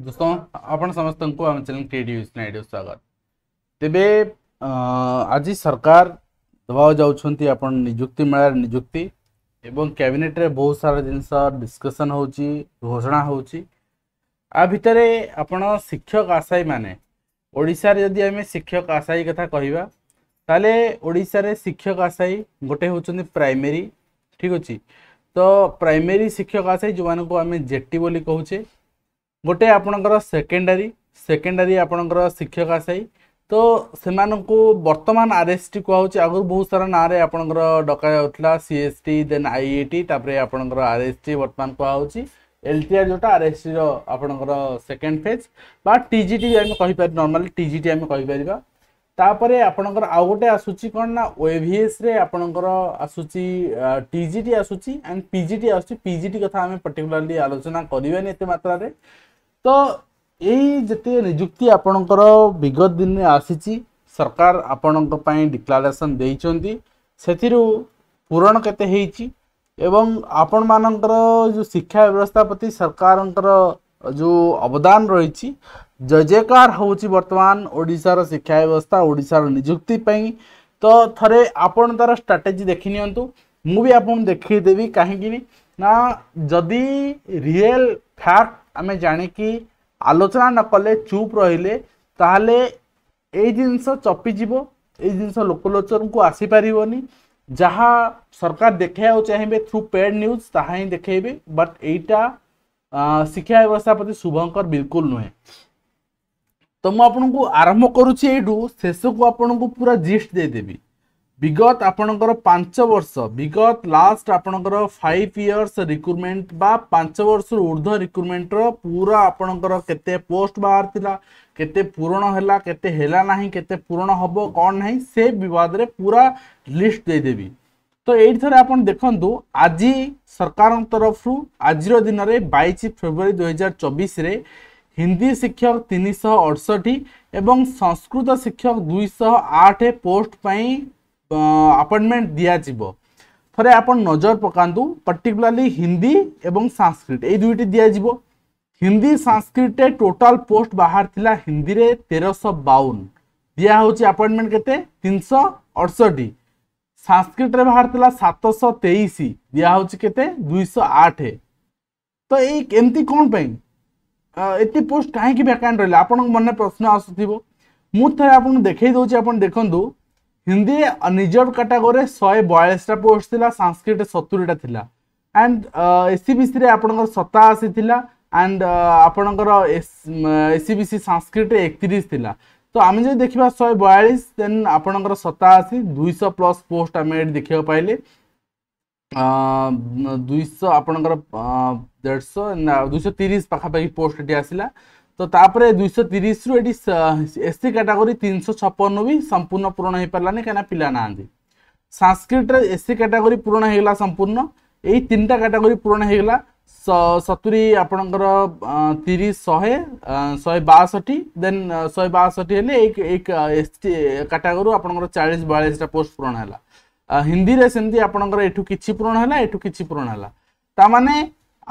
दोस्तों आपण समस्त को आम चैनल के डी यूज स्वागत तेरे आज सरकार दवा जाऊँच आपण निजुक्ति कैबिनेट रे बहुत सारा जिनस डिस्कसन हो घोषणा हो भितर आप शिक्षक आशायी मैंने जदि आम शिक्षक आशायी कथा कहे ओडे शिक्षक आशायी गोटे हूँ प्राइमेरी ठीक अच्छे तो प्राइमेरी शिक्षक आशायी जो मानक आम जेटी कहचे ଗୋଟେ ଆପଣଙ୍କର ସେକେଣ୍ଡାରୀ ସେକେଣ୍ଡାରୀ ଆପଣଙ୍କର ଶିକ୍ଷକ ଆଶାୟୀ ତ ସେମାନଙ୍କୁ ବର୍ତ୍ତମାନ ଆର୍ ଏସ୍ ଟି କୁହାହେଉଛି ଆଗରୁ ବହୁତ ସାରା ନାଁରେ ଆପଣଙ୍କର ଡକାଯାଉଥିଲା C S T then I A T ତାପରେ ଆପଣଙ୍କର ଆର୍ ଏସ୍ ଟି ବର୍ତ୍ତମାନ କୁହାହେଉଛି ଏଲ୍ ଟି ଆର୍ ଯେଉଁଟା ଆର୍ ଏସ୍ ଟିର ଆପଣଙ୍କର ସେକେଣ୍ଡ ଫେଜ୍ ବା ଟି ଜି ଟି ଆମେ କହିପାରିବା ନର୍ମାଲି ଟି ଜି ଟି ଆମେ କହିପାରିବା ତାପରେ ଆପଣଙ୍କର ଆଉ ଗୋଟେ ଆସୁଛି କ'ଣ ନା ଓଏଭିଏସ୍ରେ ଆପଣଙ୍କର ଆସୁଛି ଟି ଜି ଟି ଆସୁଛି ଆଣ୍ଡ ପି ଜି ଟି ଆସୁଛି ପି ଜି ଟି କଥା ଆମେ ପର୍ଟିକୁଲାରଲି ଆଲୋଚନା କରିବାନି ଏତେ ମାତ୍ରାରେ ତ ଏଇ ଯେତେ ନିଯୁକ୍ତି ଆପଣଙ୍କର ବିଗତ ଦିନରେ ଆସିଛି ସରକାର ଆପଣଙ୍କ ପାଇଁ ଡିକ୍ଲାରେସନ୍ ଦେଇଛନ୍ତି ସେଥିରୁ ପୂରଣ କେତେ ହେଇଛି ଏବଂ ଆପଣମାନଙ୍କର ଯେଉଁ ଶିକ୍ଷା ବ୍ୟବସ୍ଥା ପ୍ରତି ସରକାରଙ୍କର ଯେଉଁ ଅବଦାନ ରହିଛି ଜୟଜୟକାର ହେଉଛି ବର୍ତ୍ତମାନ ଓଡ଼ିଶାର ଶିକ୍ଷା ବ୍ୟବସ୍ଥା ଓଡ଼ିଶାର ନିଯୁକ୍ତି ପାଇଁ ତ ଥରେ ଆପଣ ତା'ର ଷ୍ଟ୍ରାଟେଜି ଦେଖିନିଅନ୍ତୁ ମୁଁ ବି ଆପଣଙ୍କୁ ଦେଖେଇଦେବି କାହିଁକି ନା ଯଦି ରିଏଲ୍ ଫ୍ୟାକ୍ଟ ଆମେ ଜାଣିକି ଆଲୋଚନା ନ କଲେ ଚୁପ୍ ରହିଲେ ତାହେଲେ ଏଇ ଜିନିଷ ଚପିଯିବ ଏଇ ଜିନିଷ ଲୋକଲୋଚନକୁ ଆସିପାରିବନି ଯାହା ସରକାର ଦେଖାଇବାକୁ ଚାହିଁବେ ଥ୍ରୁ ପେଡ୍ ନ୍ୟୁଜ୍ ତାହା ହିଁ ଦେଖାଇବେ ବଟ୍ ଏଇଟା ଶିକ୍ଷା ବ୍ୟବସ୍ଥା ପ୍ରତି ଶୁଭଙ୍କର ବିଲକୁଲ ନୁହେଁ ତ ମୁଁ ଆପଣଙ୍କୁ ଆରମ୍ଭ କରୁଛି ଏଇଠୁ ଶେଷକୁ ଆପଣଙ୍କୁ ପୁରା ଜିଷ୍ଟ ଦେଇଦେବି বিগত আপনার পাঁচ বর্ষ বিগত লাস্ট আপনার ফাইভ ইয়র্স রিক্রুটমেন্ট বা পাঁচ বর্ষ ঊর্ধ্ব রিক্রুটমেন্টর পুরা আপনার কেতে পোস্ট বাহার লা কেতে পূরণ হল কেতে হেলা না কেতে পূরণ হব কণ না সে বিবাদরে পুরা লিস্ট দেইদেবি তো এইথরে আপনার দেখুন আজ সরকার তরফর আজির দিনের বাইশ ফেব্রুয়ারি দুই হাজার চবিশে হিন্দি শিক্ষক তিনশহ অড়ষঠি এবং সংস্কৃত শিক্ষক দুইশহ আট পোস্ট পাই आपइंटमेंट दिज्व थे आप नजर पकातु पर्टिकुलाली हिंदी एवं सांस्कृत ये दुईट दिज्व हिंदी सांस्कृत टोटाल पोस्ट बाहर था हिंदी में तेरश बावन दिहे आपइंटमेंट केन शह अड़सठ सांस्कृत बाहर था सतश तेईस दिहे के आठ तो ये एमती कौन पर एत पोस्ट कहीं वैकांट रहा आप मन प्रश्न आसो मुझे आपको देखे दूसरी आप देखूँ হিন্দি রিজর্ভ ক্যাটাগোরি শহে বয়াশটা পোস্ট লা সংস্কৃত সতুরিটা লা আন্ড এসিবিসি আপনার সতাশি লা আন্ড আপনার এসিবিসি সংস্কৃত একত্রিশ লা তো আমি যদি দেখা শহে বয়াশ দেন আপনার সতাশি দুইশ প্লস পোস্ট আমি এটি দেখা পাইলে দুইশ আপনার দেড়শ দুইশ তিরিশ পাখাপাখি পোস্ট এটি আসলা তো তাপরে দুইশো তিরিশରୁ ଏଠି ଏସ୍ସି କାଟାଗୋରୀ ତିନିଶହ ଛପନରୁ ବି ସମ୍ପୂର୍ଣ୍ଣ ପୂରଣ ହେଇପାରିଲାନି କାହିଁକିନା ପିଲା ନାହାନ୍ତି ସାଂସ୍କ୍ରିଟରେ ଏସ୍ସି କାଟାଗୋରୀ ପୂରଣ ହେଇଗଲା ସମ୍ପୂର୍ଣ୍ଣ ଏଇ ତିନିଟା କାଟାଗୋରୀ ପୂରଣ ହେଇଗଲା ସତୁରି ଆପଣଙ୍କର ତିରିଶ ଶହେ ଶହେ ବାଷଠି ଦେନ୍ ଶହେ ବାଷଠି ହେଲେ ଏଇ ଏସ୍ଟି କାଟାଗୋରୀରୁ ଆପଣଙ୍କର ଚାଳିଶ ବୟାଳିଶଟା ପୋଷ୍ଟ ପୂରଣ ହେଲା ହିନ୍ଦୀରେ ସେମିତି ଆପଣଙ୍କର ଏଠୁ କିଛି ପୂରଣ ହେଲା ଏଠୁ କିଛି ପୂରଣ ହେଲା ତାମାନେ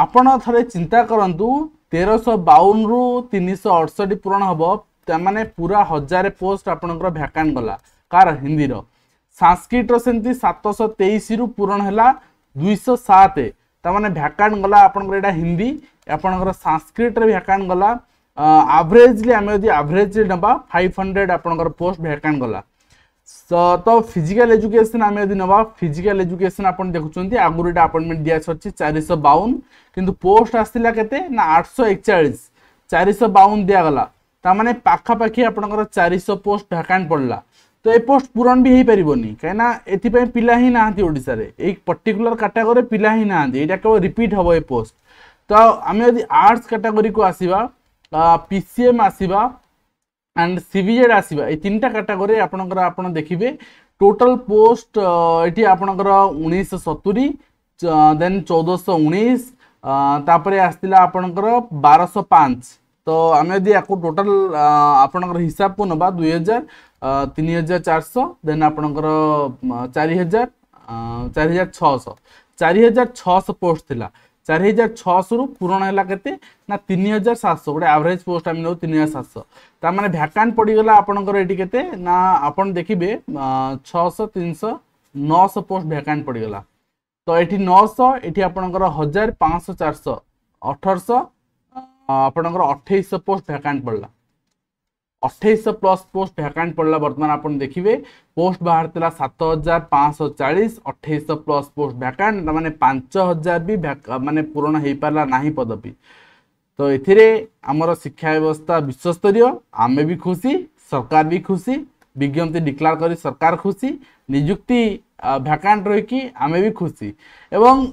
ଆପଣ ଥରେ ଚିନ୍ତା କରନ୍ତୁ তেরশহ বাউনରୁ ତିନିଶହ ଅଠଷଠି ପୂରଣ ହେବ ତାମାନେ ପୁରା ହଜାରେ ପୋଷ୍ଟ ଆପଣଙ୍କର ଭ୍ୟାକାଣ୍ଟ ଗଲା କାର ହିନ୍ଦୀର ସାଂସ୍କ୍ରିଟର ସେମିତି ସାତଶହ ତେଇଶରୁ ପୂରଣ ହେଲା ଦୁଇଶହ ସାତ ତାମାନେ ଭ୍ୟାକାଣ୍ଟ ଗଲା ଆପଣଙ୍କର ଏଇଟା ହିନ୍ଦୀ ଆପଣଙ୍କର ସାଂସ୍କ୍ରିଟରେ ଭ୍ୟାକାଣ୍ଟ ଗଲା ଆଭରେଜଲି ଆମେ ଯଦି ଆଭରେଜଲି ନେବା ଫାଇଭ୍ ହଣ୍ଡ୍ରେଡ଼ ଆପଣଙ୍କର ପୋଷ୍ଟ ଭ୍ୟାକାଣ୍ଟ ଗଲା তো ফিজিকাল এজুকেশন আমি যদি নেওয়া ফিজিকাল এজুকেশন আপনার দেখুম আগুর এটা আপয়েন্টমেন্ট দিয়া সরছি চারিশ বাউন কিন্তু পোস্ট আসছিলা কেতে না আটশো একচাশ চারিশ বাউন দিয়াগলা তার মানে পাখাপাখি আপনার চারিশ পোস্ট ভ্যাকান্ট পড়লা তো এই পোস্ট পূরণ বি হয়েপারনি কিনা এথিপাই পিলা হি না ওড়শার এই পর্টিকুলার ক্যাটাগোরি পিলা হি না এইটা কেবল রিপিট হব এই পোস্ট তো আমি যদি আর্টস ক্যাটাগোরি কু আসবা পিসিএম আসবা ଆଣ୍ଡ ସିଭିଜେଡ୍ ଆସିବା ଏଇ ତିନିଟା କାଟାଗୋରୀରେ ଆପଣଙ୍କର ଆପଣ ଦେଖିବେ ଟୋଟାଲ ପୋଷ୍ଟ ଏଠି ଆପଣଙ୍କର ଉଣେଇଶହ ସତୁରି ଦେନ୍ ଚଉଦଶହ ଉଣେଇଶ ତାପରେ ଆସିଥିଲା ଆପଣଙ୍କର ବାରଶହ ପାଞ୍ଚ ତ ଆମେ ଯଦି ୟାକୁ ଟୋଟାଲ ଆପଣଙ୍କର ହିସାବକୁ ନେବା ଦୁଇ ହଜାର ତିନି ହଜାର ଚାରିଶହ ଦେନ୍ ଆପଣଙ୍କର ଚାରି ହଜାର ଚାରି ହଜାର ଛଅଶହ ଚାରି ହଜାର ଛଅଶହ ପୋଷ୍ଟ ଥିଲା চারি হাজার ছশোরু পুরোনো ହେଲା କେତେ ନା ତିନି ହଜାର ସାତଶହ ଗୋଟେ ଆଭରେଜ୍ ପୋଷ୍ଟ ଆମେ ନେଉ ତିନି ହଜାର ସାତଶହ ତା ମାନେ ଭ୍ୟାକାଣ୍ଟ ପଡ଼ିଗଲା ଆପଣଙ୍କର ଏଠି କେତେ ନା ଆପଣ ଦେଖିବେ ଛଅଶହ ତିନିଶହ ନଅଶହ ପୋଷ୍ଟ ଭ୍ୟାକାଣ୍ଟ ପଡ଼ିଗଲା ତ ଏଠି ନଅଶହ ଏଠି ଆପଣଙ୍କର ହଜାର ପାଞ୍ଚଶହ ଚାରିଶହ ଅଠରଶହ ଆପଣଙ୍କର ଅଠେଇଶହ ପୋଷ୍ଟ ଭ୍ୟାକାଣ୍ଟ ପଡ଼ିଲା अठाईश प्लस पोस्ट भैकांट पड़ा बर्तमान आप देखिए पोस्ट बाहर सात हजार पाँच चालीस अठाईश प्लस पोस्ट भैकांट मैंने पांच हजार भी मानने पूरण हो पारा ना पदवी तो ये आमर शिक्षा व्यवस्था विश्वस्तरीय आम भी खुशी सरकार भी खुशी विज्ञप्ति डिक्लार कर सरकार खुशी निजुक्ति भैकांट रही आमे भी खुशी एवं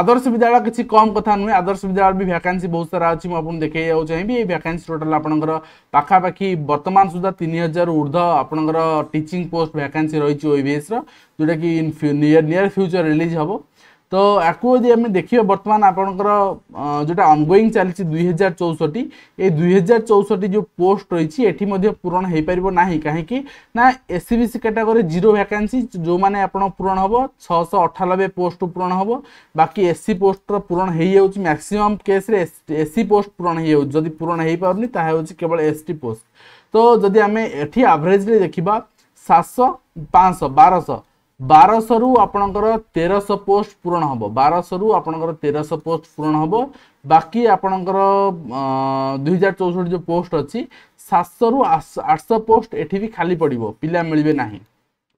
আদর্শ বিদ্যালয় কিছু কম কথা নুহে আদর্শ বিদ্যালয় ভ্যাকান্সি বহু সারা অছি আপনার দেখে যাও চাইবি এই ভ্যাকান্সি টোটাল আপনার পাখাপাখি বর্তমান সুদ্ধা তিন হাজার ঊর্ধ্ব আপনার টিচিং পোস্ট ভ্যাকান্সি রয়েছে ওইভিএস র যেটা কি নিয়ার নিয়ার ফ্যুচর রিলিজ হব ତ ୟାକୁ ଯଦି ଆମେ ଦେଖିବା ବର୍ତ୍ତମାନ ଆପଣଙ୍କର ଯେଉଁଟା ଅନଗୋଇଂ ଚାଲିଛି ଦୁଇହଜାର ଚଉଷଠି ଏଇ ଦୁଇହଜାର ଚଉଷଠି ଯେଉଁ ପୋଷ୍ଟ ରହିଛି ଏଠି ମଧ୍ୟ ପୂରଣ ହୋଇପାରିବ ନାହିଁ କାହିଁକି ନା S C B C category zero vacancy ଯେଉଁମାନେ ଆପଣ ପୂରଣ ହେବ ଛଅଶହ ଅଠାନବେ ପୋଷ୍ଟ ପୂରଣ ହେବ ବାକି ଏସ୍ ସି ପୋଷ୍ଟର ପୂରଣ ହୋଇଯାଉଛି ମ୍ୟାକ୍ସିମମ୍ କେସ୍ରେ ଏସ୍ ସି ପୋଷ୍ଟ ପୂରଣ ହୋଇଯାଉଛି ଯଦି ପୂରଣ ହୋଇପାରୁନି ତାହା ହେଉଛି କେବଳ ଏସ୍ ଟି ପୋଷ୍ଟ ତ ଯଦି ଆମେ ଏଠି ଆଭରେଜ୍ରେ ଦେଖିବା ସାତଶହ ପାଞ୍ଚଶହ ବାରଶହ বারশরু আপনার তেরশ পোস্ট পূরণ হব বারশরু আপনার তেরশ পোস্ট পূরণ হব বাকি আপনার দুই হাজার চৌষঠি যে পোস্ট অছি সাতশরু আটশ পোস্ট এটি বি খালি পড়ব পিলা মিলবে না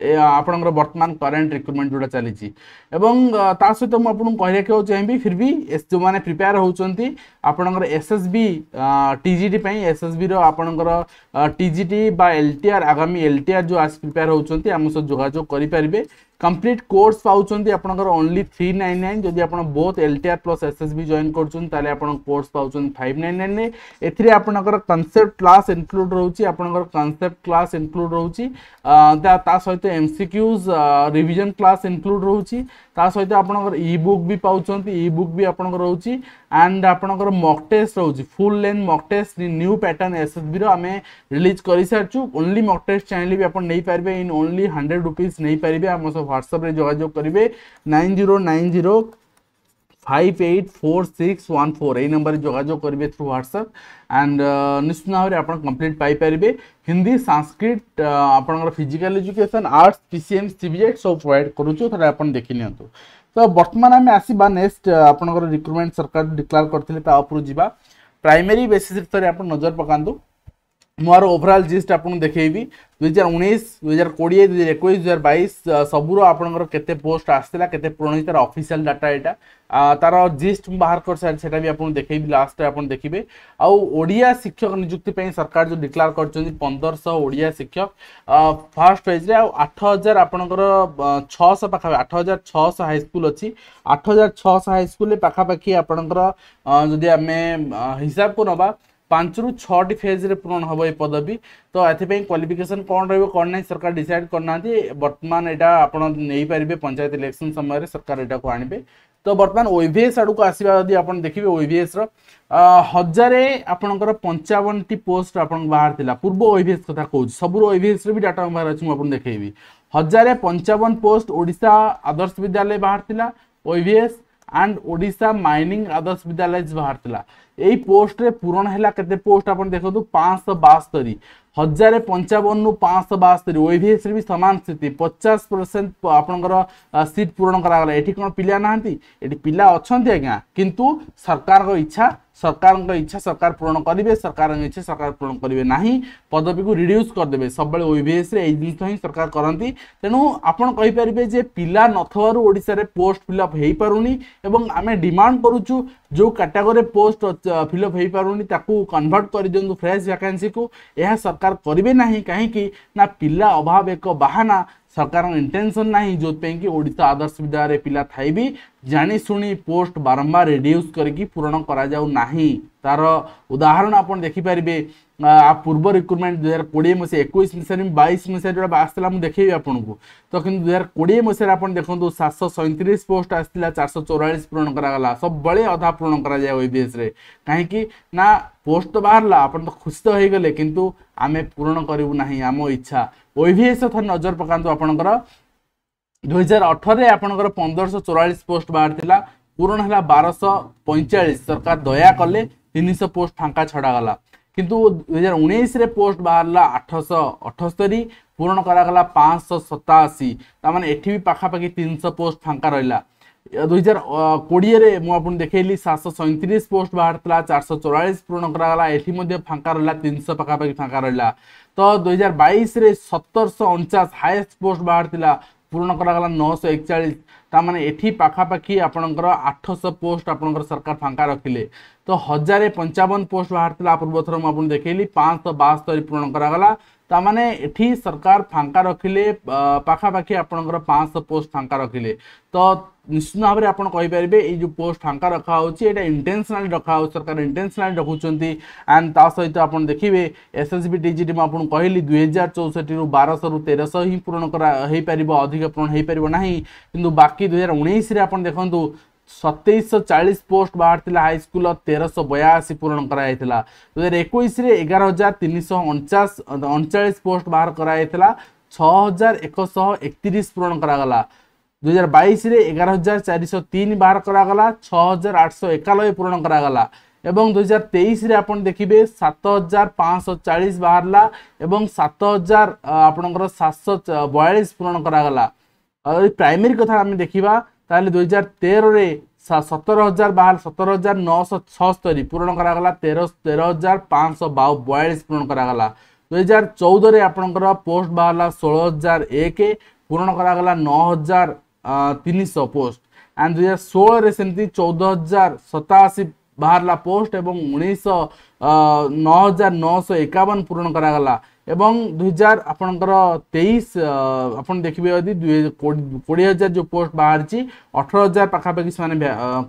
ଆପଣଙ୍କର ବର୍ତ୍ତମାନ କରେଣ୍ଟ ରିକ୍ରୁଟମେଣ୍ଟ ଯେଉଁଟା ଚାଲିଛି ଏବଂ ତା ସହିତ ମୁଁ ଆପଣଙ୍କୁ କହିବାକୁ ଚାହିଁବି ଫିର୍ ବି ଯେଉଁମାନେ ପ୍ରିପେୟାର ହେଉଛନ୍ତି ଆପଣଙ୍କର ଏସ୍ ଏସ୍ ବି ଟିଜିଟି ପାଇଁ ଏସ୍ ଏସ୍ ବିର ଆପଣଙ୍କର ଟିଜିଟି ବା ଏଲ୍ ଟି ଆର୍ ଆଗାମୀ ଏଲ୍ ଟି ଆର୍ ଯେଉଁ ଆସି ପ୍ରିପେୟାର ହେଉଛନ୍ତି ଆମ ସହ ଯୋଗାଯୋଗ କରିପାରିବେ কমপ্লিট কোর্স পাচ্ছেন আপনার অনলি থ্রি নাইন নাইন যদি আপনার both LTR plus SSB join করছেন তাহলে আপনার কোর্স পাচ্ছেন ফাইভ নাইন নাইন এতে আপনার কনসেপ্ট ক্লাস ইনক্লুড রয়েছে আপনার কনসেপ্ট ক্লাস ইনক্লুড রয়েছে তা সহিত এমসিকিউজ রিভিজন ক্লাস ইনক্লুড রয়েছে তা সহিত আপনার ই বুক বি পাচ্ছেন ই বুক বি আপনার রয়েছে আন্ড আপনার মক টেস্ট রয়েছে full length mock test new pattern SSB আমি রিলিজ করে সারিছু ওনলি মক টেস্ট চাইলে বি আপনার নেই পারবে ইন ওনলি হন্ড্রেড রুপিজ নেই পারবে আমার সব ह्वाट्सअप करेंगे nine zero nine zero five eight four six one four यही नंबर में जोजोग करेंगे थ्रू ह्वाट्सअप एंड निश्चित भाव में आज कम्प्लीट पारे हिंदी सांस्कृत आप physical education arts PCM subject सब प्रोवैड करें देखी नि तो बर्तमान आम आसवा नेक्स्ट आपंकर रिक्रुटमेंट सरकार डिक्लार करते अपरू जा प्राइमेरी बेसीस नजर पकातु ମୁଁ ଆର ଓଭରାଲ୍ ଜିଷ୍ଟ ଆପଣଙ୍କୁ ଦେଖେଇବି ଦୁଇହଜାର ଉଣେଇଶ ଦୁଇହଜାର କୋଡ଼ିଏ ଦୁଇହଜାର ଏକୋଇଶ ଦୁଇହଜାର ବାଇଶ ସବୁର ଆପଣଙ୍କର କେତେ ପୋଷ୍ଟ ଆସିଥିଲା କେତେ ପୁରୁଣା ତାର ଅଫିସିଆଲ୍ ଡାଟା ଏଇଟା ତାର ଜିଷ୍ଟ ମୁଁ ବାହାର କରିସାରି ସେଇଟା ବି ଆପଣଙ୍କୁ ଦେଖେଇବି ଲାଷ୍ଟରେ ଆପଣ ଦେଖିବେ ଆଉ ଓଡ଼ିଆ ଶିକ୍ଷକ ନିଯୁକ୍ତି ପାଇଁ ସରକାର ଯେଉଁ ଡିକ୍ଲାର କରିଛନ୍ତି ପନ୍ଦରଶହ ଓଡ଼ିଆ ଶିକ୍ଷକ ଫାର୍ଷ୍ଟ ୱେଜ୍ରେ ଆଉ ଆଠ ହଜାର ଆପଣଙ୍କର ଛଅଶହ ପାଖାପାଖି ଆଠ ହଜାର ଛଅଶହ ହାଇସ୍କୁଲ୍ ଅଛି ଆଠ ହଜାର ଛଅଶହ ହାଇସ୍କୁଲ୍ରେ ପାଖାପାଖି ଆପଣଙ୍କର ଯଦି ଆମେ ହିସାବକୁ ନେବା ପାଞ୍ଚରୁ ଛଅଟି ଫେଜ୍ରେ ପୂରଣ ହେବ ଏ ପଦବୀ ତ ଏଥିପାଇଁ କ୍ୱାଲିଫିକେସନ୍ କ'ଣ ରହିବ କ'ଣ ନାହିଁ ସରକାର ଡିସାଇଡ଼୍ କରିନାହାନ୍ତି ବର୍ତ୍ତମାନ ଏଇଟା ଆପଣ ନେଇପାରିବେ ପଞ୍ଚାୟତ ଇଲେକ୍ସନ୍ ସମୟରେ ସରକାର ଏଇଟାକୁ ଆଣିବେ ତ ବର୍ତ୍ତମାନ ଓଇଭିଏସ୍ ଆଡ଼କୁ ଆସିବା ଯଦି ଆପଣ ଦେଖିବେ ଓଇଭିଏସ୍ର ହଜାରେ ଆପଣଙ୍କର ପଞ୍ଚାବନଟି ପୋଷ୍ଟ ଆପଣଙ୍କ ବାହାର ଥିଲା ପୂର୍ବ ଓଇଭିଏସ୍ କଥା କହୁଛି ସବୁର ଓଇଭିଏସ୍ରେ ବି ଡାଟା ବାହାର ଅଛି ମୁଁ ଆପଣଙ୍କୁ ଦେଖେଇବି ହଜାରେ ପଞ୍ଚାବନ ପୋଷ୍ଟ ଓଡ଼ିଶା ଆଦର୍ଶ ବିଦ୍ୟାଳୟ ବାହାରିଥିଲା ଓଇଭିଏସ୍ আন্ড ওড়িশা মাইনিং আদর্শ বিদ্যালয় বাহারা এই পোস্টরে পূরণ হল কেতে পোস্ট আপনার দেখুন পাঁচশহ বাস্তরি হাজার পঞ্চাবন রু পাঁচশহ বাস্তরি ওইভিএসরে বি সমান স্থিতি পচাশ পরসেন্ট আপনার সিট পূরণ করা এটি কোণ পিলা না এটি পিলা অনেক আজ্ঞা কিন্তু সরকার ইচ্ছা ସରକାରଙ୍କ ଇଚ୍ଛା ସରକାର ପୂରଣ କରିବେ ସରକାରଙ୍କ ଇଚ୍ଛା ସରକାର ପୂରଣ କରିବେ ନାହିଁ ପଦବୀକୁ ରିଡ୍ୟୁସ୍ କରିଦେବେ ସବୁବେଳେ ଓଇଭିଏସ୍ରେ ଏଇ ଜିନିଷ ହିଁ ସରକାର କରନ୍ତି ତେଣୁ ଆପଣ କହିପାରିବେ ଯେ ପିଲା ନଥିବାରୁ ଓଡ଼ିଶାରେ ପୋଷ୍ଟ ଫିଲ୍ଅପ୍ ହେଇପାରୁନି ଏବଂ ଆମେ ଡିମାଣ୍ଡ କରୁଛୁ ଯେଉଁ କାଟାଗୋରୀରେ ପୋଷ୍ଟ ଫିଲ୍ଅପ୍ ହୋଇପାରୁନି ତାକୁ କନଭର୍ଟ କରିଦିଅନ୍ତୁ ଫ୍ରେଶ୍ ଭ୍ୟାକାନ୍ସିକୁ ଏହା ସରକାର କରିବେ ନାହିଁ କାହିଁକି ନା ପିଲା ଅଭାବ ଏକ ବାହାନା ସରକାରଙ୍କ ଇଣ୍ଟେନସନ୍ ନାହିଁ ଯେଉଁଥିପାଇଁକି ଓଡ଼ିଶା ଆଦର୍ଶ ବିଦ୍ୟାଳୟରେ ପିଲା ଥାଇ ବି ଜାଣିଶୁଣି ପୋଷ୍ଟ ବାରମ୍ବାର ରିଡ୍ୟୁସ୍ କରିକି ପୂରଣ କରାଯାଉନାହିଁ ତାର ଉଦାହରଣ ଆପଣ ଦେଖିପାରିବେ ଆ ପୂର୍ବ ରିକ୍ରୁଟମେଣ୍ଟ ଦୁଇହଜାର କୋଡ଼ିଏ ମସିହା ଏକୋଇଶ ମସିହାରେ ବାଇଶ ମସିହାରେ ଯେଉଁଟା ଆସିଥିଲା ମୁଁ ଦେଖେଇବି ଆପଣଙ୍କୁ ତ କିନ୍ତୁ ଦୁଇହଜାର କୋଡ଼ିଏ ମସିହାରେ ଆପଣ ଦେଖନ୍ତୁ ସାତଶହ ସଇଁତିରିଶ ପୋଷ୍ଟ ଆସିଥିଲା ଚାରିଶହ ଚଉରାଳିଶ ପୂରଣ କରାଗଲା ସବୁବେଳେ ଅଧା ପୂରଣ କରାଯାଏ ଓଇବିଏସ୍ରେ କାହିଁକି ନା ପୋଷ୍ଟ ତ ବାହାରିଲା ଆପଣ ତ ଖୁସି ତ ହେଇଗଲେ କିନ୍ତୁ ଆମେ ପୂରଣ କରିବୁ ନାହିଁ ଆମ ଇଚ୍ଛା ଓଇଭିଏସ୍ ଥରେ ନଜର ପକାନ୍ତୁ ଆପଣଙ୍କର ଦୁଇହଜାର ଅଠରରେ ଆପଣଙ୍କର ପନ୍ଦରଶହ ଚଉରାଳିଶ ପୋଷ୍ଟ ବାହାରିଥିଲା ପୂରଣ ହେଲା ବାରଶହ ପଇଁଚାଳିଶ ସରକାର ଦୟା କଲେ ତିନିଶହ ପୋଷ୍ଟ ଫାଙ୍କା ଛଡ଼ାଗଲା କିନ୍ତୁ ଦୁଇ ହଜାର ଉଣେଇଶରେ ପୋଷ୍ଟ ବାହାରିଲା ଆଠଶହ ଅଠସ୍ତରୀ ପୂରଣ କରାଗଲା ପାଞ୍ଚଶହ ସତାଅଶୀ ତାମାନେ ଏଠି ବି ପାଖାପାଖି ତିନିଶହ ପୋଷ୍ଟ ଫାଙ୍କା ରହିଲା ଦୁଇ ହଜାର କୋଡ଼ିଏରେ ମୁଁ ଆପଣଙ୍କୁ ଦେଖେଇଲି ସାତଶହ ସଇଁତିରିଶ ପୋଷ୍ଟ ବାହାରିଥିଲା ଚାରିଶହ ଚଉରାଳିଶ ପୂରଣ କରାଗଲା ଏଠି ମଧ୍ୟ ଫାଙ୍କା ରହିଲା ତିନିଶହ ପାଖାପାଖି ଫାଙ୍କା ରହିଲା ତ ଦୁଇ ହଜାର ବାଇଶରେ ସତରଶହ ଅଣଚାଶ ହାଏଷ୍ଟ ପୋଷ୍ଟ ବାହାରିଥିଲା ପୂରଣ କରାଗଲା ନଅଶହ ଏକଚାଳିଶ ତାମାନେ ଏଠି ପାଖାପାଖି ଆପଣଙ୍କର ଆଠଶହ ପୋଷ୍ଟ ଆପଣଙ୍କର ସରକାର ଫାଙ୍କା ରଖିଲେ ତ ହଜାରେ ପଞ୍ଚାବନ ପୋଷ୍ଟ ବାହାରିଥିଲା ପୂର୍ବଥର ମୁଁ ଆପଣଙ୍କୁ ଦେଖାଇଲି ପାଞ୍ଚଶହ ବାସ୍ତରୀ ପୂରଣ କରାଗଲା ତାମାନେ ଏଠି ସରକାର ଫାଙ୍କା ରଖିଲେ ପାଖାପାଖି ଆପଣଙ୍କର ପାଞ୍ଚଶହ ପୋଷ୍ଟ ଫାଙ୍କା ରଖିଲେ ତ ନିଶ୍ଚିତ ଭାବରେ ଆପଣ କହିପାରିବେ ଏଇ ଯେଉଁ ପୋଷ୍ଟ ଫାଙ୍କା ରଖାହେଉଛି ଏଇଟା ଇଣ୍ଟେନସନାଲି ରଖାହେଉଛି ସରକାର ଇଣ୍ଟେନସନାଲି ରଖୁଛନ୍ତି ଆଣ୍ଡ ତା ସହିତ ଆପଣ ଦେଖିବେ ଏସ୍ ଏସ୍ ବି ଡିଜିଟି ମୁଁ ଆପଣଙ୍କୁ କହିଲି ଦୁଇହଜାର ଚଉଷଠିରୁ ବାରଶହରୁ ତେରଶହ ହିଁ ପୂରଣ କରା ହେଇପାରିବ ଅଧିକ ପୂରଣ ହେଇପାରିବ ନାହିଁ କିନ୍ତୁ ବାକି ଦୁଇହଜାର ଉଣେଇଶରେ ଆପଣ ଦେଖନ୍ତୁ ସତେଇଶହ ଚାଳିଶ ପୋଷ୍ଟ ବାହାରିଥିଲା ହାଇସ୍କୁଲର ତେରଶହ ବୟାଅଶୀ ପୂରଣ କରାଯାଇଥିଲା ଦୁଇ ହଜାର ଏକୋଇଶରେ ଏଗାର ହଜାର ତିନିଶହ ଅଣଚାଶ ଅଣଚାଳିଶ ପୋଷ୍ଟ ବାହାର କରାଯାଇଥିଲା ଛଅ ହଜାର ଏକଶହ ଏକତିରିଶ ପୂରଣ କରାଗଲା ଦୁଇ ହଜାର ବାଇଶରେ ଏଗାର ହଜାର ଚାରିଶହ ତିନି ବାହାର କରାଗଲା ଛଅ ହଜାର ଆଠଶହ ଏକାନବେ ପୂରଣ କରାଗଲା ଏବଂ ଦୁଇ ହଜାର ତେଇଶରେ ଆପଣ ଦେଖିବେ ସାତ ହଜାର ପାଞ୍ଚଶହ ଚାଳିଶ ବାହାରିଲା ଏବଂ ସାତ ହଜାର ଆପଣଙ୍କର ସାତଶହ ବୟାଳିଶ ପୂରଣ କରାଗଲା ଆଉ ପ୍ରାଇମେରୀ କଥା ଆମେ ଦେଖିବା তাহলে দুই হাজার তেরে সতেরো হাজার বার সতেরো হাজার নশো ছস্তরি পূরণ করাগলা তের তের হাজার পাঁচশো বাউ বয়ালিশ পূরণ করাগলা দুই হাজার চৌদরে আপনার পোস্ট বাহারা ষোল হাজার এক পূরণ করাগলা ন হাজার তিনশো পোস্ট আন্ড দুই হাজার ষোলরে সেমতি চৌদ হাজার সতাশি বাহারা পোস্ট এবং উনিশশো ন হাজার নশো একাবন পূরণ করাগলা এবং দুই হাজার আপনার তেইশ আপনার দেখবে যদি কোড়ি হাজার যে পোস্ট বাহারি অঠর হাজার পাখাপাখি সে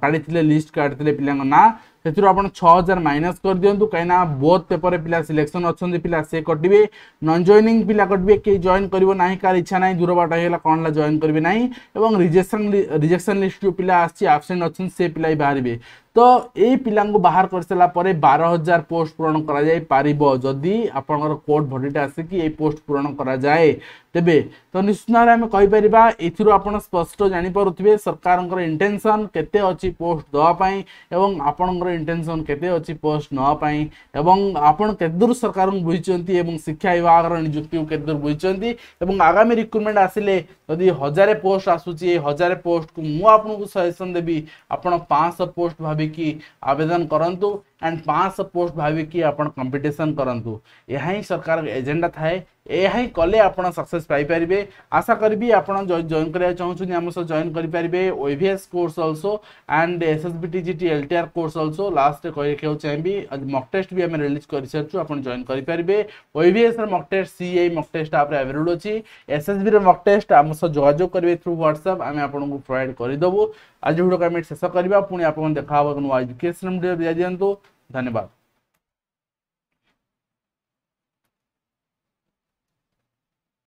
কাড়ি লিস্ট কাড়ি পিলা না ସେଥିରୁ ଆପଣ ଛଅ ହଜାର ମାଇନସ୍ କରିଦିଅନ୍ତୁ କାହିଁକିନା ବୋଥ୍ ପେପର୍ରେ ପିଲା ସିଲେକ୍ସନ୍ ଅଛନ୍ତି ପିଲା ସେ କଟିବେ ନନ୍ ଜଏନିଂ ପିଲା କଟିବେ କେହି ଜଏନ୍ କରିବ ନାହିଁ କାହାର ଇଚ୍ଛା ନାହିଁ ଦୂର ବାଟ ହେଇଗଲା କ'ଣ ହେଲା ଜଏନ୍ କରିବେ ନାହିଁ ଏବଂ ରିଜେକ୍ସନ୍ ରିଜେକ୍ସନ୍ ଲିଷ୍ଟ ଯେଉଁ ପିଲା ଆସିଛି ଆବସେଣ୍ଟ ଅଛନ୍ତି ସେ ପିଲା ବି ବାହାରିବେ ତ ଏଇ ପିଲାଙ୍କୁ ବାହାର କରିସାରିଲା ପରେ ବାର ହଜାର ପୋଷ୍ଟ ପୂରଣ କରାଯାଇପାରିବ ଯଦି ଆପଣଙ୍କର କୋର୍ଟ ଭଡ଼ିଟା ଆସିକି ଏଇ ପୋଷ୍ଟ ପୂରଣ କରାଯାଏ ତେବେ ତ ନିଶ୍ଚିତ ଭାବରେ ଆମେ କହିପାରିବା ଏଥିରୁ ଆପଣ ସ୍ପଷ୍ଟ ଜାଣିପାରୁଥିବେ ସରକାରଙ୍କର ଇଣ୍ଟେନସନ୍ କେତେ ଅଛି ପୋଷ୍ଟ ଦେବା ପାଇଁ ଏବଂ ଆପଣଙ୍କର ইন্টেনশন কেতে অছি পোস্ট নেওয়া এবং আপনার কেতদূর সরকার বুঝছেন এবং শিক্ষা বিভাগের নিযুক্তি কেতদূর বুঝছেন এবং আগামী রিক্রুটমেন্ট আসলে যদি হাজারে পোস্ট আসুচি এই হাজারে পোস্ট কু মু আপনার সজেসন দেবি আপনার পাঁচশহ পোস্ট ভাবিকি আবেদন করতু ଆଣ୍ଡ ପାଞ୍ଚଶହ ପୋଷ୍ଟ ଭାବିକି ଆପଣ କମ୍ପିଟିସନ୍ କରନ୍ତୁ ଏହା ହିଁ ସରକାର ଏଜେଣ୍ଡା ଥାଏ ଏହା ହିଁ କଲେ ଆପଣ ସକ୍ସେସ୍ ପାଇପାରିବେ ଆଶା କରିବି ଆପଣ ଜଏନ୍ କରିବାକୁ ଚାହୁଁଛନ୍ତି ଆମ ସହ ଜଏନ୍ କରିପାରିବେ OVS course also and S S B T G T L T R course also ଲାଷ୍ଟରେ କହିବାକୁ ଚାହିଁବି ମକ୍ ଟେଷ୍ଟ ବି ଆମେ ରିଲିଜ୍ କରିସାରିଛୁ ଆପଣ ଜଏନ୍ କରିପାରିବେ ଓଭିଏସ୍ର ମକ୍ ଟେଷ୍ଟ ସି ଏଇ ମକ୍ ଟେଷ୍ଟ ଆପ୍ରେ ଆଭେଲେବୁଲ୍ ଅଛି ଏସ୍ ଏସ୍ ବିର ମକ୍ ଟେଷ୍ଟ ଆମ ସହ ଯୋଗାଯୋଗ କରିବେ ଥ୍ରୁ ହ୍ୱାଟ୍ସଆପ୍ ଆମେ ଆପଣଙ୍କୁ ପ୍ରୋଭାଇଡ଼୍ କରିଦେବୁ आज भिडियो कमेंट शेष करवा पुणी आप देखा नुआ एजुकेशन भिडियो दि दिखाँ धन्यवाद